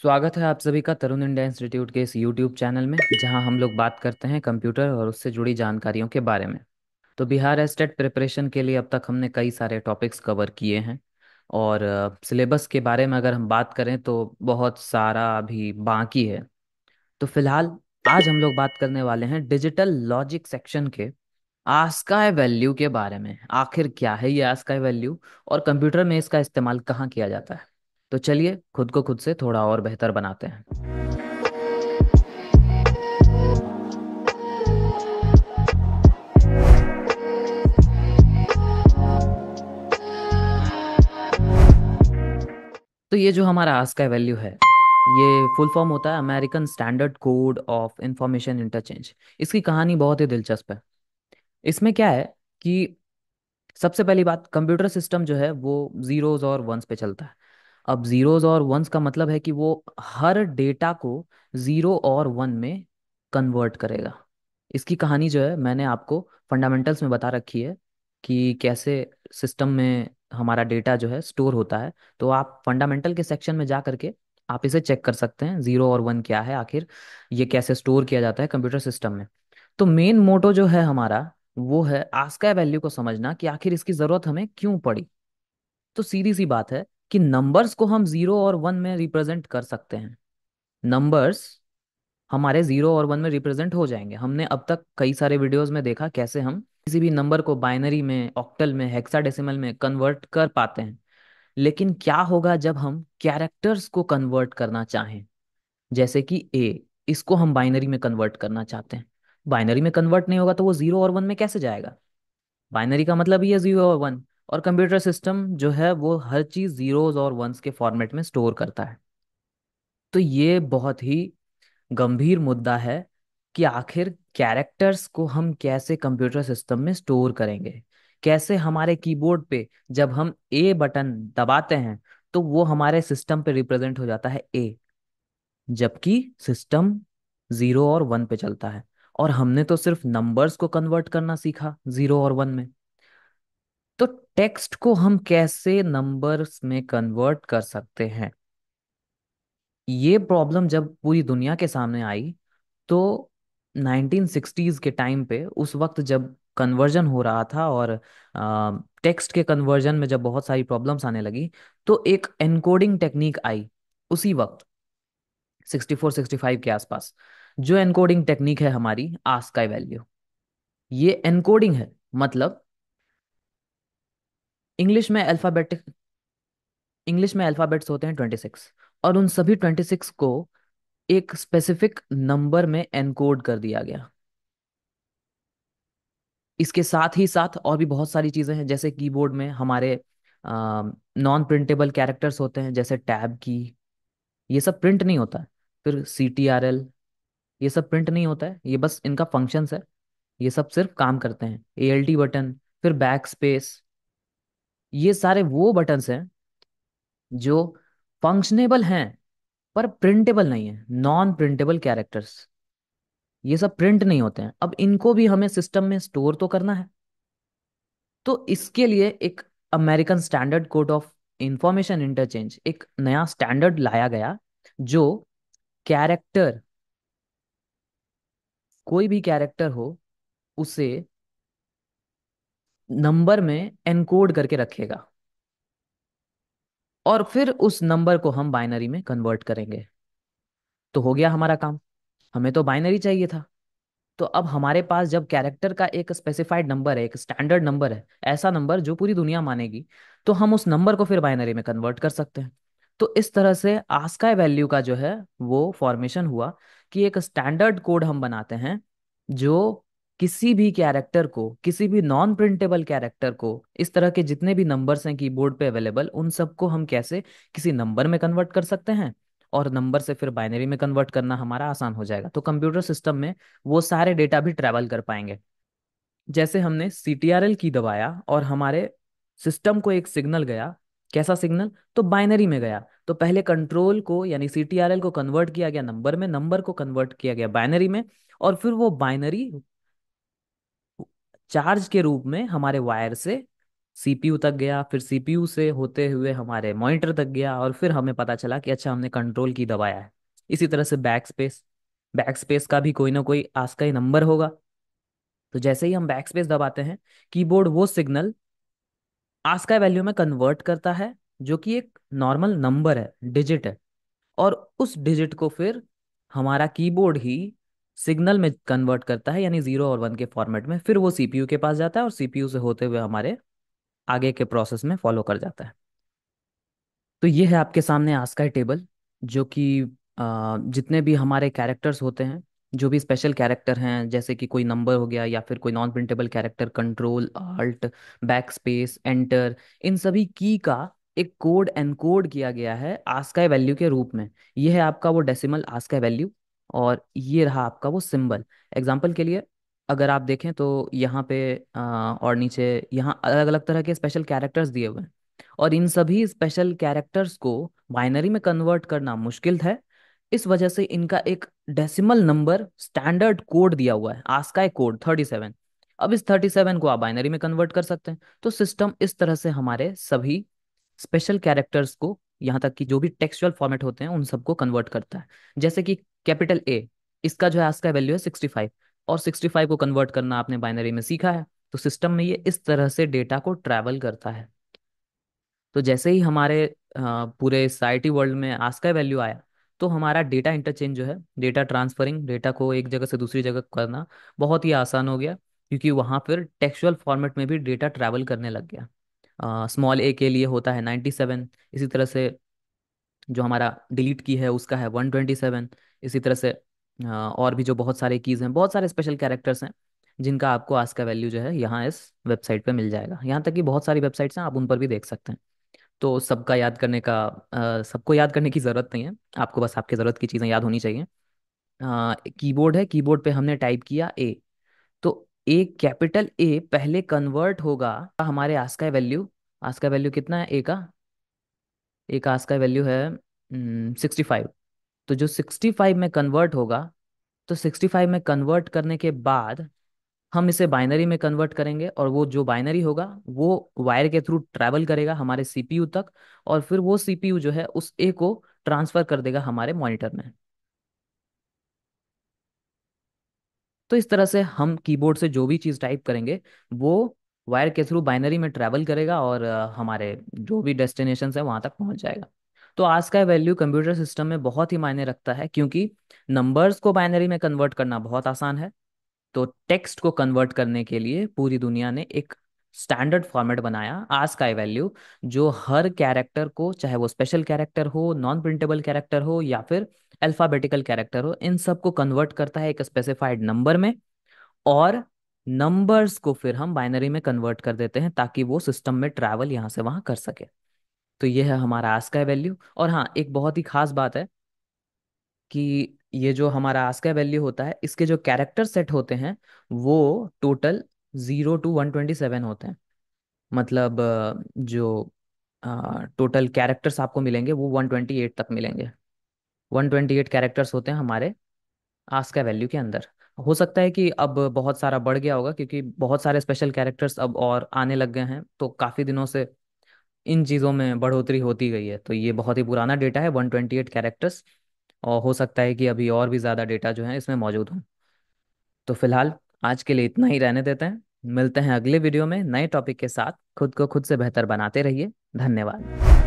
स्वागत है आप सभी का तरुण इंडिया इंस्टीट्यूट के इस यूट्यूब चैनल में जहां हम लोग बात करते हैं कंप्यूटर और उससे जुड़ी जानकारियों के बारे में तो बिहार एस्टेट प्रिपरेशन के लिए अब तक हमने कई सारे टॉपिक्स कवर किए हैं और सिलेबस के बारे में अगर हम बात करें तो बहुत सारा अभी बाकी है तो फिलहाल आज हम लोग बात करने वाले हैं डिजिटल लॉजिक सेक्शन के आस्काय वैल्यू के बारे में आखिर क्या है ये आस्काय वैल्यू और कंप्यूटर में इसका इस्तेमाल कहाँ किया जाता है तो चलिए खुद को खुद से थोड़ा और बेहतर बनाते हैं तो ये जो हमारा आज का वैल्यू है ये फुल फॉर्म होता है American standard code of information interchange इसकी कहानी बहुत ही दिलचस्प है इसमें क्या है कि सबसे पहली बात कंप्यूटर सिस्टम जो है वो जीरोज और वंस पे चलता है अब ज़ीरोज़ और वंस का मतलब है कि वो हर डेटा को जीरो और वन में कन्वर्ट करेगा इसकी कहानी जो है मैंने आपको फंडामेंटल्स में बता रखी है कि कैसे सिस्टम में हमारा डेटा जो है स्टोर होता है तो आप फंडामेंटल के सेक्शन में जा करके आप इसे चेक कर सकते हैं जीरो और वन क्या है आखिर ये कैसे स्टोर किया जाता है कंप्यूटर सिस्टम में तो मेन मोटो जो है हमारा वो है आस्का वैल्यू को समझना कि आखिर इसकी ज़रूरत हमें क्यों पड़ी तो सीधी सी बात है कि नंबर्स को हम जीरो और वन में रिप्रेजेंट कर सकते हैं नंबर्स हमारे जीरो और वन में रिप्रेजेंट हो जाएंगे हमने अब तक कई सारे वीडियोस में देखा कैसे हम किसी भी नंबर को बाइनरी में ऑक्टल में हेक्साडेसिमल में कन्वर्ट कर पाते हैं लेकिन क्या होगा जब हम कैरेक्टर्स को कन्वर्ट करना चाहें जैसे कि ए इसको हम बाइनरी में कन्वर्ट करना चाहते हैं बाइनरी में कन्वर्ट नहीं होगा तो वो जीरो और वन में कैसे जाएगा बाइनरी का मतलब ही है जीरो और वन और कंप्यूटर सिस्टम जो है वो हर चीज़ ज़ीरोज़ और वंस के फॉर्मेट में स्टोर करता है तो ये बहुत ही गंभीर मुद्दा है कि आखिर कैरेक्टर्स को हम कैसे कंप्यूटर सिस्टम में स्टोर करेंगे कैसे हमारे कीबोर्ड पे जब हम ए बटन दबाते हैं तो वो हमारे सिस्टम पे रिप्रेजेंट हो जाता है ए जबकि सिस्टम जीरो और वन पे चलता है और हमने तो सिर्फ नंबर्स को कन्वर्ट करना सीखा जीरो और वन में टेक्स्ट को हम कैसे नंबर्स में कन्वर्ट कर सकते हैं ये प्रॉब्लम जब पूरी दुनिया के सामने आई तो 1960s के टाइम पे उस वक्त जब कन्वर्जन हो रहा था और टेक्स्ट के कन्वर्जन में जब बहुत सारी प्रॉब्लम्स आने लगी तो एक एनकोडिंग टेक्निक आई उसी वक्त 64 65 के आसपास जो एनकोडिंग टेक्निक है हमारी आस्काई वैल्यू ये एनकोडिंग है मतलब इंग्लिश में अल्फ़ाबेटिक इंग्लिश में अल्फ़ाबेट्स होते हैं ट्वेंटी सिक्स और उन सभी ट्वेंटी सिक्स को एक स्पेसिफिक नंबर में एनकोड कर दिया गया इसके साथ ही साथ और भी बहुत सारी चीज़ें हैं जैसे कीबोर्ड में हमारे नॉन प्रिंटेबल कैरेक्टर्स होते हैं जैसे टैब की ये सब प्रिंट नहीं होता है फिर सी टी आर एल ये सब प्रिंट नहीं होता है ये बस इनका फंक्शंस है ये सब सिर्फ काम करते हैं ए एल टी बटन फिर बैक स्पेस ये सारे वो बटन्स हैं जो फंक्शनेबल हैं पर प्रिंटेबल नहीं है नॉन प्रिंटेबल कैरेक्टर्स ये सब प्रिंट नहीं होते हैं अब इनको भी हमें सिस्टम में स्टोर तो करना है तो इसके लिए एक American standard code of information interchange एक नया स्टैंडर्ड लाया गया जो कैरेक्टर कोई भी कैरेक्टर हो उसे नंबर में एनकोड करके रखेगा और फिर उस नंबर को हम बाइनरी में कन्वर्ट करेंगे तो हो गया हमारा काम हमें तो बाइनरी चाहिए था तो अब हमारे पास जब कैरेक्टर का एक स्पेसिफाइड नंबर है एक स्टैंडर्ड नंबर है ऐसा नंबर जो पूरी दुनिया मानेगी तो हम उस नंबर को फिर बाइनरी में कन्वर्ट कर सकते हैं तो इस तरह से आस्काई वैल्यू का जो है वो फॉर्मेशन हुआ कि एक स्टैंडर्ड कोड हम बनाते हैं जो किसी भी कैरेक्टर को किसी भी नॉन प्रिंटेबल कैरेक्टर को इस तरह के जितने भी नंबर्स हैं कीबोर्ड पे अवेलेबल उन सबको हम कैसे किसी नंबर में कन्वर्ट कर सकते हैं और नंबर से फिर बाइनरी में कन्वर्ट करना हमारा आसान हो जाएगा तो कंप्यूटर सिस्टम में वो सारे डेटा भी ट्रैवल कर पाएंगे जैसे हमने सी की दबाया और हमारे सिस्टम को एक सिग्नल गया कैसा सिग्नल तो बाइनरी में गया तो पहले कंट्रोल को यानी सी को कन्वर्ट किया गया नंबर में नंबर को कन्वर्ट किया गया बाइनरी में और फिर वो बाइनरी चार्ज के रूप में हमारे वायर से सीपीयू तक गया फिर सीपीयू से होते हुए हमारे मॉनिटर तक गया और फिर हमें पता चला कि अच्छा हमने कंट्रोल की दबाया है इसी तरह से बैक स्पेस बैक स्पेस का भी कोई ना कोई ही नंबर होगा तो जैसे ही हम बैक स्पेस दबाते हैं कीबोर्ड वो सिग्नल आस्काई वैल्यू में कन्वर्ट करता है जो कि एक नॉर्मल नंबर है डिजिट है और उस डिजिट को फिर हमारा कीबोर्ड ही सिग्नल में कन्वर्ट करता है यानी जीरो और वन के फॉर्मेट में फिर वो सीपीयू के पास जाता है और सीपीयू से होते हुए हमारे आगे के प्रोसेस में फॉलो कर जाता है तो ये है आपके सामने आस्काई टेबल जो कि जितने भी हमारे कैरेक्टर्स होते हैं जो भी स्पेशल कैरेक्टर हैं जैसे कि कोई नंबर हो गया या फिर कोई non printable character control alt backspace enter इन सभी की का एक कोड एनकोड किया गया है आस्काई वैल्यू के रूप में यह है आपका वो डेसिमल आस्काई वैल्यू और ये रहा आपका वो सिंबल एग्जाम्पल के लिए अगर आप देखें तो यहाँ पे आ, और नीचे यहाँ अलग अलग तरह के स्पेशल कैरेक्टर्स दिए हुए हैं और इन सभी स्पेशल कैरेक्टर्स को बाइनरी में कन्वर्ट करना मुश्किल है इस वजह से इनका एक डेसिमल नंबर स्टैंडर्ड कोड दिया हुआ है आस्काई कोड थर्टी सेवन अब इस थर्टी सेवन को आप बाइनरी में कन्वर्ट कर सकते हैं तो सिस्टम इस तरह से हमारे सभी स्पेशल कैरेक्टर्स को यहाँ तक कि जो भी टेक्सचुअल फॉर्मेट होते हैं उन सबको कन्वर्ट करता है जैसे कि कैपिटल ए इसका जो है आज का वैल्यू है सिक्सटी फाइव और सिक्सटी फाइव को कन्वर्ट करना आपने बाइनरी में सीखा है तो सिस्टम में ये इस तरह से डेटा को ट्रैवल करता है तो जैसे ही हमारे पूरे साइटी वर्ल्ड में आज का वैल्यू आया तो हमारा डेटा इंटरचेंज जो है डेटा ट्रांसफरिंग डेटा को एक जगह से दूसरी जगह करना बहुत ही आसान हो गया क्योंकि वहाँ फिर टेक्सुअल फॉर्मेट में भी डेटा ट्रैवल करने लग गया स्मॉल ए के लिए होता है नाइन्टी सेवन इसी तरह से जो हमारा डिलीट की है उसका है 127 इसी तरह से और भी जो बहुत सारे कीज़ हैं बहुत सारे स्पेशल कैरेक्टर्स हैं जिनका आपको आज का वैल्यू जो है यहाँ इस वेबसाइट पे मिल जाएगा यहाँ तक कि बहुत सारी वेबसाइट्स हैं आप उन पर भी देख सकते हैं तो सबका याद करने का सबको याद करने की ज़रूरत नहीं है आपको बस आपकी ज़रूरत की चीज़ें याद होनी चाहिए कीबोर्ड है कीबोर्ड पे हमने टाइप किया ए तो ए कैपिटल ए पहले कन्वर्ट होगा हमारे आज का वैल्यू आज का वैल्यू कितना है ए का एक आस का वैल्यू है सिक्सटी हम्म, फाइव तो जो सिक्सटी फाइव में कन्वर्ट होगा तो सिक्सटी फाइव में कन्वर्ट करने के बाद हम इसे बाइनरी में कन्वर्ट करेंगे और वो जो बाइनरी होगा वो वायर के थ्रू ट्रैवल करेगा हमारे सीपीयू तक और फिर वो सीपीयू जो है उस ए को ट्रांसफर कर देगा हमारे मॉनिटर में तो इस तरह से हम कीबोर्ड से जो भी चीज़ टाइप करेंगे वो वायर के थ्रू बाइनरी में ट्रैवल करेगा और हमारे जो भी डेस्टिनेशन है वहां तक पहुंच जाएगा तो आज का वैल्यू कंप्यूटर सिस्टम में बहुत ही मायने रखता है क्योंकि नंबर्स को बाइनरी में कन्वर्ट करना बहुत आसान है तो टेक्स्ट को कन्वर्ट करने के लिए पूरी दुनिया ने एक स्टैंडर्ड फॉर्मेट बनाया आज का वैल्यू जो हर कैरेक्टर को चाहे वो स्पेशल कैरेक्टर हो नॉन प्रिंटेबल कैरेक्टर हो या फिर अल्फाबेटिकल कैरेक्टर हो इन सब को कन्वर्ट करता है एक स्पेसिफाइड नंबर में और नंबर्स को फिर हम बाइनरी में कन्वर्ट कर देते हैं ताकि वो सिस्टम में ट्रैवल यहाँ से वहाँ कर सके तो ये है हमारा आस्का वैल्यू और हाँ एक बहुत ही खास बात है कि ये जो हमारा आस्का वैल्यू होता है इसके जो कैरेक्टर सेट होते हैं वो total zero to one twenty seven होते हैं मतलब जो टोटल कैरेक्टर्स आपको मिलेंगे वो वन ट्वेंटी एट तक मिलेंगे वन ट्वेंटी एट कैरेक्टर्स होते हैं हमारे आस्का वैल्यू के अंदर हो सकता है कि अब बहुत सारा बढ़ गया होगा क्योंकि बहुत सारे स्पेशल कैरेक्टर्स अब और आने लग गए हैं तो काफ़ी दिनों से इन चीज़ों में बढ़ोतरी होती गई है तो ये बहुत ही पुराना डेटा है वन ट्वेंटी एट कैरेक्टर्स और हो सकता है कि अभी और भी ज़्यादा डेटा जो है इसमें मौजूद हो तो फिलहाल आज के लिए इतना ही रहने देते हैं मिलते हैं अगले वीडियो में नए टॉपिक के साथ खुद को खुद से बेहतर बनाते रहिए धन्यवाद